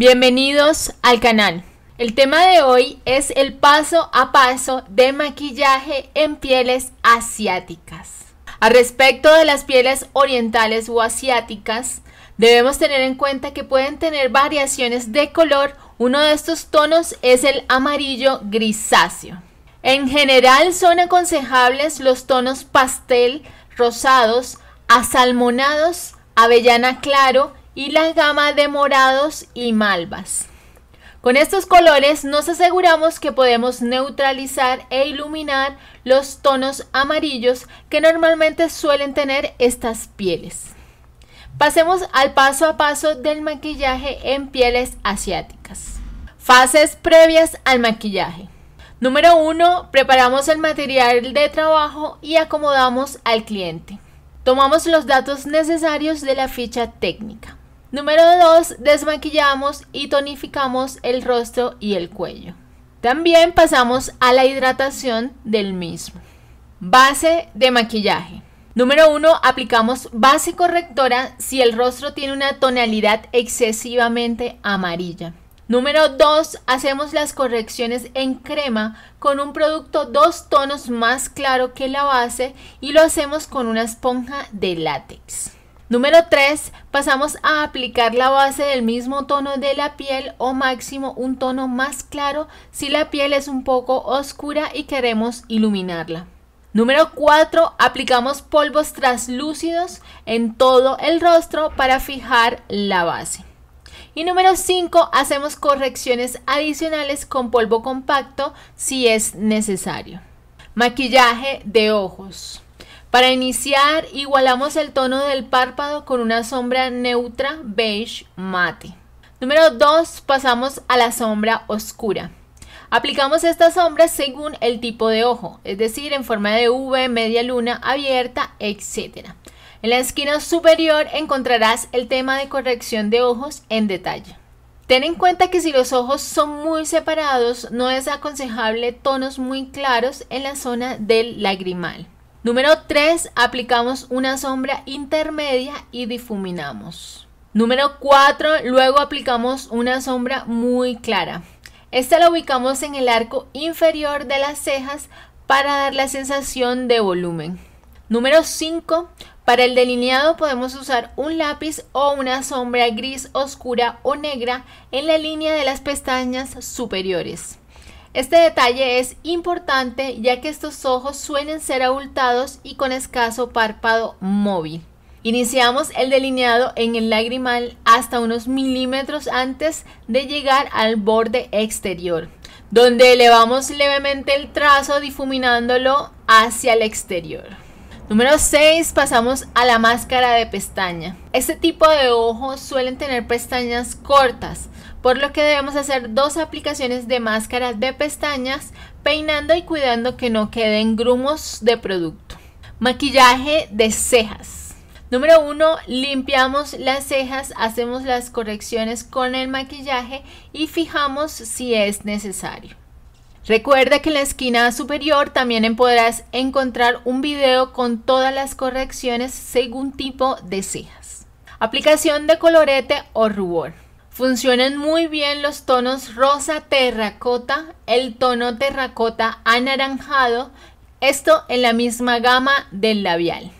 Bienvenidos al canal. El tema de hoy es el paso a paso de maquillaje en pieles asiáticas. A respecto de las pieles orientales o asiáticas, debemos tener en cuenta que pueden tener variaciones de color. Uno de estos tonos es el amarillo grisáceo. En general son aconsejables los tonos pastel, rosados, asalmonados, avellana claro y la gama de morados y malvas. Con estos colores nos aseguramos que podemos neutralizar e iluminar los tonos amarillos que normalmente suelen tener estas pieles. Pasemos al paso a paso del maquillaje en pieles asiáticas. Fases previas al maquillaje. Número 1. Preparamos el material de trabajo y acomodamos al cliente. Tomamos los datos necesarios de la ficha técnica. Número 2. Desmaquillamos y tonificamos el rostro y el cuello. También pasamos a la hidratación del mismo. Base de maquillaje. Número 1. Aplicamos base correctora si el rostro tiene una tonalidad excesivamente amarilla. Número 2. Hacemos las correcciones en crema con un producto dos tonos más claro que la base y lo hacemos con una esponja de látex. Número 3, pasamos a aplicar la base del mismo tono de la piel o máximo un tono más claro si la piel es un poco oscura y queremos iluminarla. Número 4, aplicamos polvos translúcidos en todo el rostro para fijar la base. Y número 5, hacemos correcciones adicionales con polvo compacto si es necesario. Maquillaje de ojos. Para iniciar, igualamos el tono del párpado con una sombra neutra beige mate. Número 2, pasamos a la sombra oscura. Aplicamos esta sombra según el tipo de ojo, es decir, en forma de V, media luna, abierta, etc. En la esquina superior encontrarás el tema de corrección de ojos en detalle. Ten en cuenta que si los ojos son muy separados, no es aconsejable tonos muy claros en la zona del lagrimal. Número 3, aplicamos una sombra intermedia y difuminamos. Número 4, luego aplicamos una sombra muy clara. Esta la ubicamos en el arco inferior de las cejas para dar la sensación de volumen. Número 5, para el delineado podemos usar un lápiz o una sombra gris oscura o negra en la línea de las pestañas superiores. Este detalle es importante ya que estos ojos suelen ser abultados y con escaso párpado móvil. Iniciamos el delineado en el lagrimal hasta unos milímetros antes de llegar al borde exterior, donde elevamos levemente el trazo difuminándolo hacia el exterior. Número 6, pasamos a la máscara de pestaña. Este tipo de ojos suelen tener pestañas cortas, por lo que debemos hacer dos aplicaciones de máscaras de pestañas, peinando y cuidando que no queden grumos de producto. Maquillaje de cejas. Número 1, limpiamos las cejas, hacemos las correcciones con el maquillaje y fijamos si es necesario. Recuerda que en la esquina superior también podrás encontrar un video con todas las correcciones según tipo de cejas. Aplicación de colorete o rubor. Funcionan muy bien los tonos rosa terracota, el tono terracota anaranjado, esto en la misma gama del labial.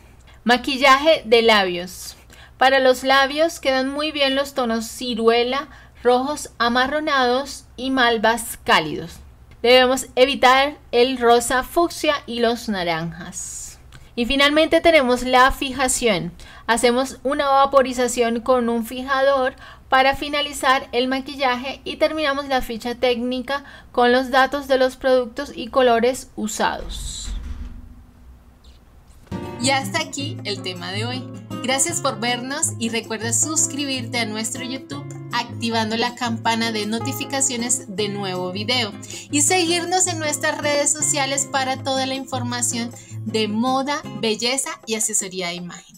Maquillaje de labios. Para los labios quedan muy bien los tonos ciruela, rojos amarronados y malvas cálidos. Debemos evitar el rosa fucsia y los naranjas. Y finalmente tenemos la fijación. Hacemos una vaporización con un fijador para finalizar el maquillaje y terminamos la ficha técnica con los datos de los productos y colores usados. Y hasta aquí el tema de hoy. Gracias por vernos y recuerda suscribirte a nuestro YouTube activando la campana de notificaciones de nuevo video y seguirnos en nuestras redes sociales para toda la información de moda, belleza y asesoría de imagen.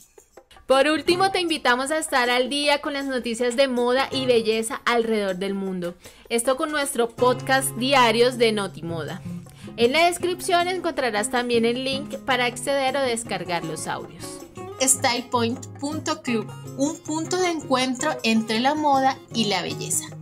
Por último, te invitamos a estar al día con las noticias de moda y belleza alrededor del mundo. Esto con nuestro podcast diarios de Notimoda. En la descripción encontrarás también el link para acceder o descargar los audios. StylePoint.club, un punto de encuentro entre la moda y la belleza.